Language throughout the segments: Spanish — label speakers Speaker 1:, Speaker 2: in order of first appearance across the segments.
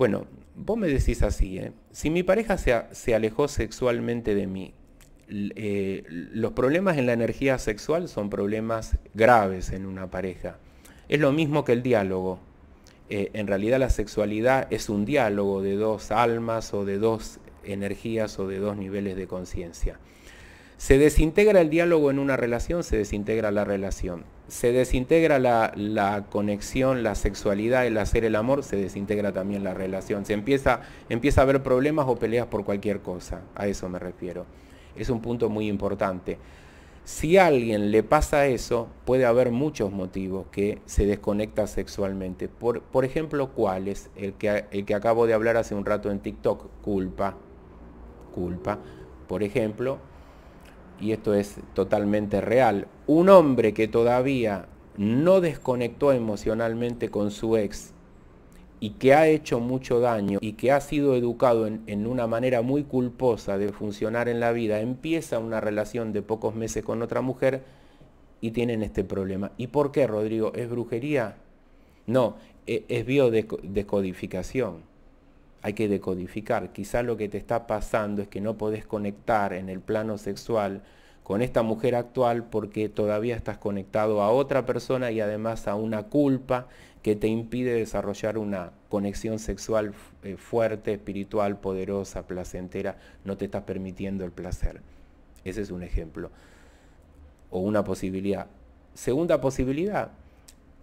Speaker 1: Bueno, vos me decís así, ¿eh? si mi pareja se, alejó sexualmente de mí, eh, los problemas en la energía sexual son problemas graves en una pareja. Es lo mismo que el diálogo. Eh, en realidad la sexualidad es un diálogo de dos almas o de dos energías o de dos niveles de conciencia. Se desintegra el diálogo en una relación, se desintegra la relación se desintegra la, conexión, la sexualidad, el hacer el amor, se desintegra también la relación. Se empieza, empieza a haber problemas o peleas por cualquier cosa. A eso me refiero. Es un punto muy importante. Si a alguien le pasa eso, puede haber muchos motivos que se desconecta sexualmente. Por, por ejemplo, es El que, el que acabo de hablar hace un rato en TikTok, culpa. Culpa. Por ejemplo, y esto es totalmente real, un hombre que todavía no desconectó emocionalmente con su ex y que ha hecho mucho daño y que ha sido educado en, una manera muy culposa de funcionar en la vida, empieza una relación de pocos meses con otra mujer y tienen este problema. ¿Y por qué, Rodrigo? ¿Es brujería? No, e, es, es biodescodificación. Hay que decodificar. Quizá lo que te está pasando es que no podés conectar en el plano sexual con esta mujer actual porque todavía estás conectado a otra persona y además a una culpa que te impide desarrollar una conexión sexual eh, fuerte, espiritual, poderosa, placentera, no te estás permitiendo el placer. Ese es un ejemplo o una posibilidad. Segunda posibilidad,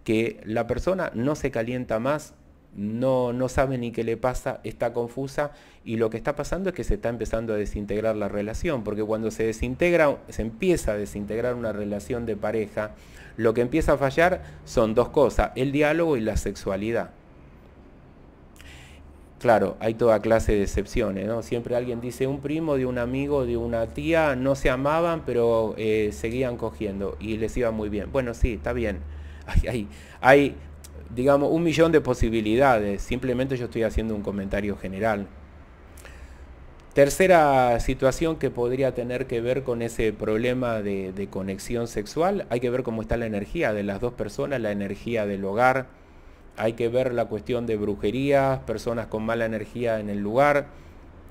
Speaker 1: que la persona no se calienta más no, no sabe ni qué le pasa, está confusa y lo que está pasando es que se está empezando a desintegrar la relación, porque cuando se desintegra, se empieza a desintegrar una relación de pareja, lo que empieza a fallar son dos cosas, el diálogo y la sexualidad. Claro, hay toda clase de excepciones, ¿no? Siempre alguien dice, un primo de un amigo, de una tía, no se amaban, pero eh, seguían cogiendo y les iba muy bien. Bueno, sí, está bien. hay, hay, digamos, un millón de posibilidades. Simplemente yo estoy haciendo un comentario general. Tercera situación que podría tener que ver con ese problema de, conexión sexual, hay que ver cómo está la energía de las dos personas, la energía del hogar, hay que ver la cuestión de brujerías, personas con mala energía en el lugar,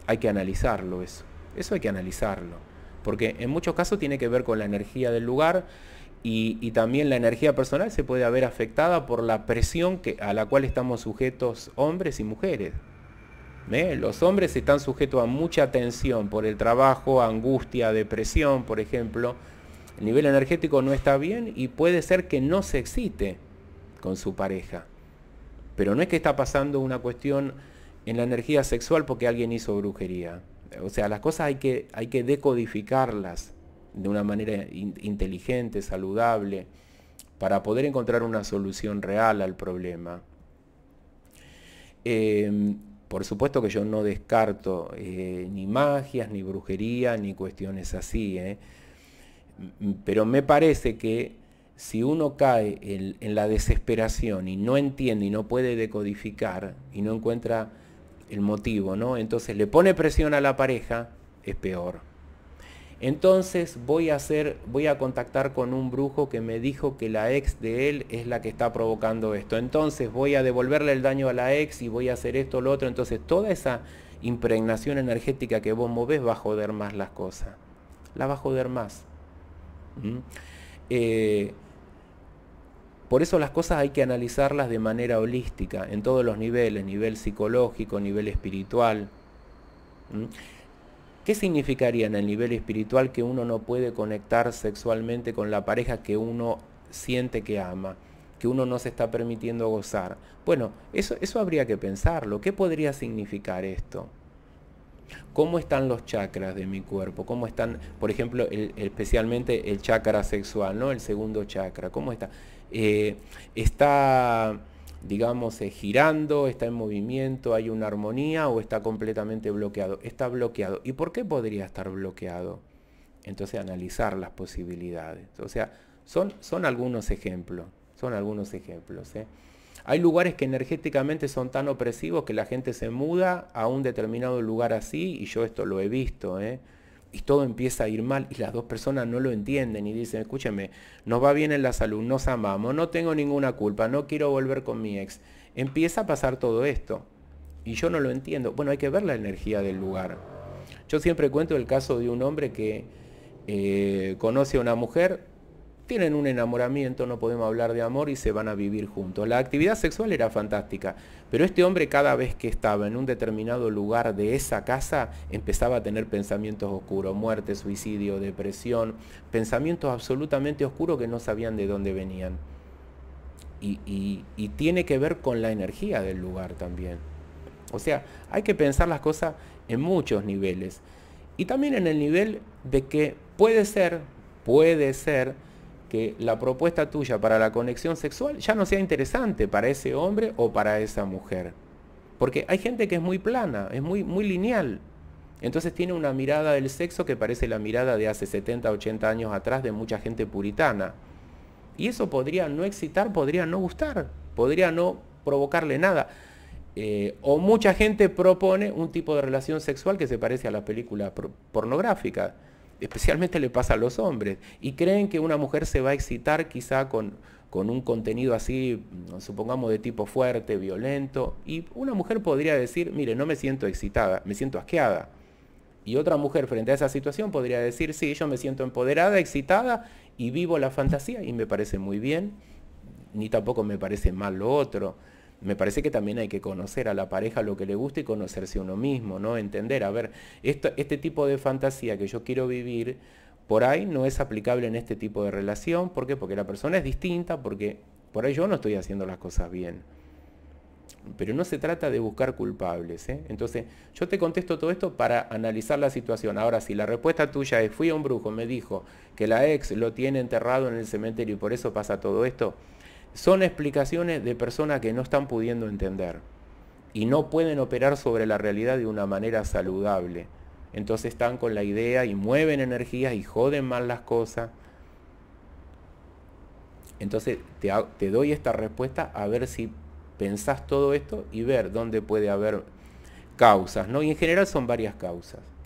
Speaker 1: hay que analizarlo eso, eso hay que analizarlo, porque en muchos casos tiene que ver con la energía del lugar, y, también la energía personal se puede haber afectada por la presión que, a la cual estamos sujetos hombres y mujeres. ¿eh? Los hombres están sujetos a mucha tensión por el trabajo, angustia, depresión, por ejemplo. El nivel energético no está bien y puede ser que no se excite con su pareja. Pero no es que está pasando una cuestión en la energía sexual porque alguien hizo brujería. O sea, las cosas hay que, hay que decodificarlas de una manera inteligente, saludable, para poder encontrar una solución real al problema. Em, por supuesto que yo no descarto eh, ni magias, ni brujería, ni cuestiones así, ¿eh? pero me parece que si uno cae en, en la desesperación y no entiende y no puede decodificar y no encuentra el motivo, ¿no? Entonces le pone presión a la pareja, es peor. Entonces voy a, hacer, voy a contactar con un brujo que me dijo que la ex de él es la que está provocando esto. Entonces voy a devolverle el daño a la ex y voy a hacer esto, lo otro. Entonces toda esa impregnación energética que vos movés va a joder más las cosas. La va a joder más. ¿Mm? Eh, por eso las cosas hay que analizarlas de manera holística, en todos los niveles, nivel psicológico, nivel espiritual. ¿Mm? ¿Qué significaría en el nivel espiritual que uno no puede conectar sexualmente con la pareja que uno siente que ama? que uno no se está permitiendo gozar. Bueno, eso, eso habría que pensarlo. ¿Qué podría significar esto? ¿Cómo están los chakras de mi cuerpo? ¿Cómo están, por ejemplo, especialmente el chakra sexual, ¿no? El segundo chakra. ¿Cómo está? Eh, está digamos, girando, está en movimiento, hay una armonía o está completamente bloqueado. Está bloqueado. ¿Y por qué podría estar bloqueado? Entonces analizar las posibilidades. O sea, son, son algunos ejemplos. Son algunos ejemplos. ¿eh? Hay lugares que energéticamente son tan opresivos que la gente se muda a un determinado lugar así, y yo esto lo he visto, ¿eh? y todo empieza a ir mal y las dos personas no lo entienden y dicen, escúcheme, nos va bien en la salud, nos amamos, no tengo ninguna culpa, no quiero volver con mi ex. Empieza a pasar todo esto y yo no lo entiendo. Bueno, hay que ver la energía del lugar. Yo siempre cuento el caso de un hombre que eh, conoce a una mujer, tienen un enamoramiento, no podemos hablar de amor y se van a vivir juntos. La actividad sexual era fantástica. Pero este hombre cada vez que estaba en un determinado lugar de esa casa empezaba a tener pensamientos oscuros, muerte, suicidio, depresión, pensamientos absolutamente oscuros que no sabían de dónde venían. Y, y tiene que ver con la energía del lugar también. O sea, hay que pensar las cosas en muchos niveles. Y también en el nivel de que puede ser, puede ser que la propuesta tuya para la conexión sexual ya no sea interesante para ese hombre o para esa mujer. Porque hay gente que es muy plana, es muy, muy lineal. Entonces tiene una mirada del sexo que parece la mirada de hace 70, 80 años atrás de mucha gente puritana. Y eso podría no excitar, podría no gustar, podría no provocarle nada. Eh, o mucha gente propone un tipo de relación sexual que se parece a la película pornográfica especialmente le pasa a los hombres, y creen que una mujer se va a excitar quizá con, con un contenido así, mm, supongamos de tipo fuerte, violento, y una mujer podría decir, mire, no me siento excitada, me siento asqueada. Y otra mujer frente a esa situación podría decir, sí, yo me siento empoderada, excitada, y vivo la fantasía, y me parece muy bien, ni tampoco me parece mal lo otro me parece que también hay que conocer a la pareja lo que le gusta y conocerse uno mismo, ¿no? Entender, a ver, este tipo de fantasía que yo quiero vivir, por ahí no es aplicable en este tipo de relación. ¿Por qué? Porque la persona es distinta, porque por ahí yo no estoy haciendo las cosas bien. Pero no se trata de buscar culpables. ¿eh? Entonces, yo te contesto todo esto para analizar la situación. Ahora, si la respuesta tuya es, fui a un brujo, me dijo que la ex lo tiene enterrado en el cementerio y por eso pasa todo esto, son explicaciones de personas que no están pudiendo entender y no pueden operar sobre la realidad de una manera saludable. Entonces están con la idea y mueven energías y joden mal las cosas. Entonces te, doy esta respuesta a ver si pensás todo esto y ver dónde puede haber causas. ¿no? Y en general son varias causas.